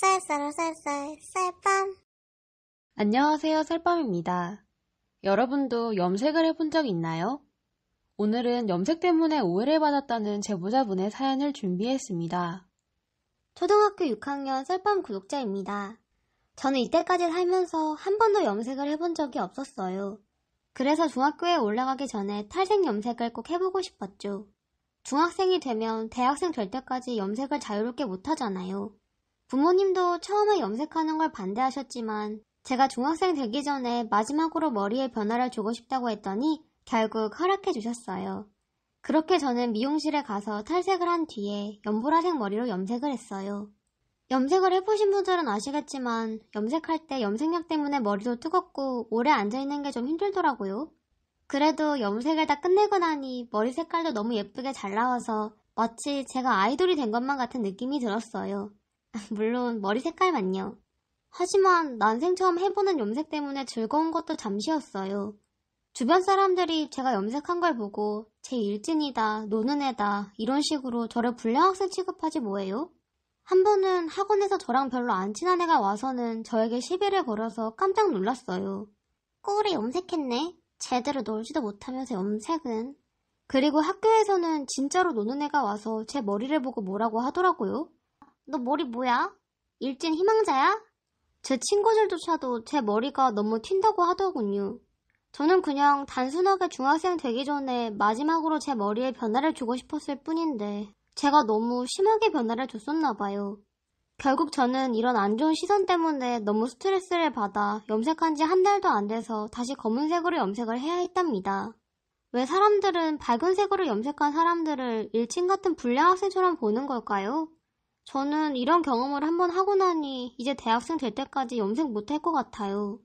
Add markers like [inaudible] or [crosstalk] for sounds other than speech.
쌀쌀쌀쌀 쌀밤 안녕하세요 쌀밤입니다. 여러분도 염색을 해본 적 있나요? 오늘은 염색 때문에 오해를 받았다는 제보자분의 사연을 준비했습니다. 초등학교 6학년 쌀밤 구독자입니다. 저는 이때까지 살면서 한 번도 염색을 해본 적이 없었어요. 그래서 중학교에 올라가기 전에 탈색 염색을 꼭 해보고 싶었죠. 중학생이 되면 대학생 될 때까지 염색을 자유롭게 못하잖아요. 부모님도 처음에 염색하는 걸 반대하셨지만 제가 중학생 되기 전에 마지막으로 머리에 변화를 주고 싶다고 했더니 결국 허락해 주셨어요. 그렇게 저는 미용실에 가서 탈색을 한 뒤에 연보라색 머리로 염색을 했어요. 염색을 해보신 분들은 아시겠지만 염색할 때 염색약 때문에 머리도 뜨겁고 오래 앉아있는 게 좀 힘들더라고요. 그래도 염색을 다 끝내고 나니 머리 색깔도 너무 예쁘게 잘 나와서 마치 제가 아이돌이 된 것만 같은 느낌이 들었어요. [laughs] 물론 머리 색깔만요. 하지만 난생 처음 해보는 염색 때문에 즐거운 것도 잠시였어요. 주변 사람들이 제가 염색한 걸 보고 제 일진이다, 노는 애다 이런 식으로 저를 불량학생 취급하지 뭐예요? 한 번은 학원에서 저랑 별로 안 친한 애가 와서는 저에게 시비를 걸어서 깜짝 놀랐어요. 꼬리 염색했네. 제대로 놀지도 못하면서 염색은. 그리고 학교에서는 진짜로 노는 애가 와서 제 머리를 보고 뭐라고 하더라고요. 너 머리 뭐야? 일진 희망자야? 제 친구들조차도 제 머리가 너무 튄다고 하더군요. 저는 그냥 단순하게 중학생 되기 전에 마지막으로 제 머리에 변화를 주고 싶었을 뿐인데 제가 너무 심하게 변화를 줬었나 봐요. 결국 저는 이런 안 좋은 시선 때문에 너무 스트레스를 받아 염색한 지 한 달도 안 돼서 다시 검은색으로 염색을 해야 했답니다. 왜 사람들은 밝은 색으로 염색한 사람들을 일친 같은 불량학생처럼 보는 걸까요? 저는 이런 경험을 한번 하고 나니 이제 대학생 될 때까지 염색 못할 것 같아요.